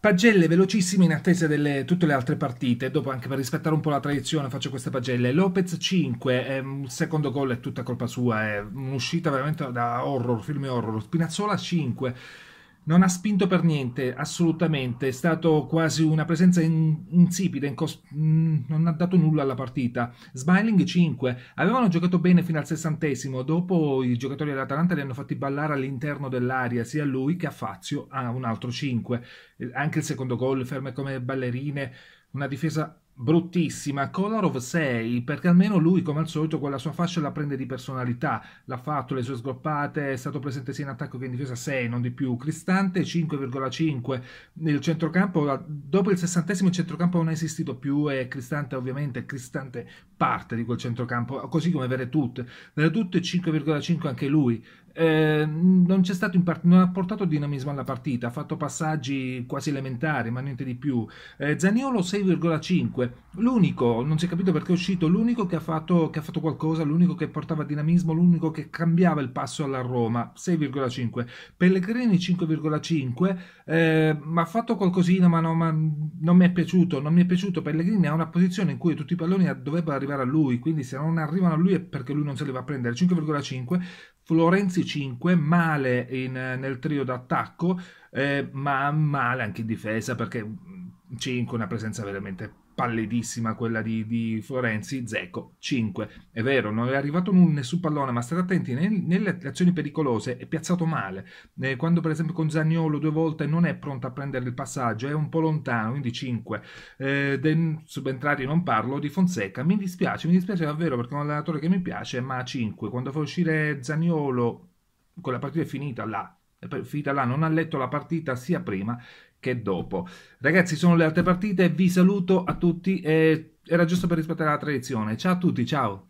Pagelle velocissime in attesa di tutte le altre partite, dopo anche per rispettare un po' la tradizione faccio queste pagelle. Lopez 5, ehm, secondo gol è tutta colpa sua, è un'uscita veramente da horror, film horror. Spinazzola 5, non ha spinto per niente, assolutamente, è stato quasi una presenza in, insipida, in cos- mm, non ha dato nulla alla partita. Smiling 5, avevano giocato bene fino al sessantesimo, dopo i giocatori dell'Atalanta li hanno fatti ballare all'interno dell'area, sia lui che a Fazio, a un altro 5. Eh, anche il secondo gol, ferme come ballerine, una difesa bruttissima, Kolarov 6, perché almeno lui come al solito quella sua fascia la prende di personalità, l'ha fatto, le sue sgoppate, è stato presente sia in attacco che in difesa 6, non di più, Cristante 5,5, nel centrocampo, dopo il sessantesimo il centrocampo non è esistito più e Cristante ovviamente, Cristante parte di quel centrocampo, così come Veretut, Veretut 5,5 anche lui, eh, non, part- non, ha portato dinamismo alla partita, ha fatto passaggi quasi elementari, ma niente di più. Eh, Zaniolo 6,5 l'unico, non si è capito perché è uscito, l'unico che ha, fatto, che ha fatto qualcosa, l'unico che portava dinamismo, l'unico che cambiava il passo alla Roma, 6,5. Pellegrini 5,5, eh, ma ha fatto qualcosina, ma, no, ma non mi è piaciuto, non mi è piaciuto. Pellegrini ha una posizione in cui tutti i palloni dovrebbero arrivare a lui, quindi se non arrivano a lui è perché lui non se li va a prendere. 5,5. Florenzi 5, male in, nel trio d'attacco, eh, ma male anche in difesa perché 5, una presenza veramente pallidissima quella di, di Florenzi, Zecco 5. È vero, non è arrivato nulla su pallone, ma state attenti, nel, nelle azioni pericolose è piazzato male. Eh, quando per esempio con Zagnolo due volte non è pronto a prendere il passaggio, è un po' lontano, quindi 5. Eh, dei subentrati non parlo, di Fonseca mi dispiace, mi dispiace davvero perché è un allenatore che mi piace, ma 5. Quando fa uscire Zagnolo, con la partita è finita là, finita là non ha letto la partita sia prima che dopo. Ragazzi, sono le altre partite, vi saluto a tutti. Eh, era giusto per rispettare la tradizione. Ciao a tutti, ciao.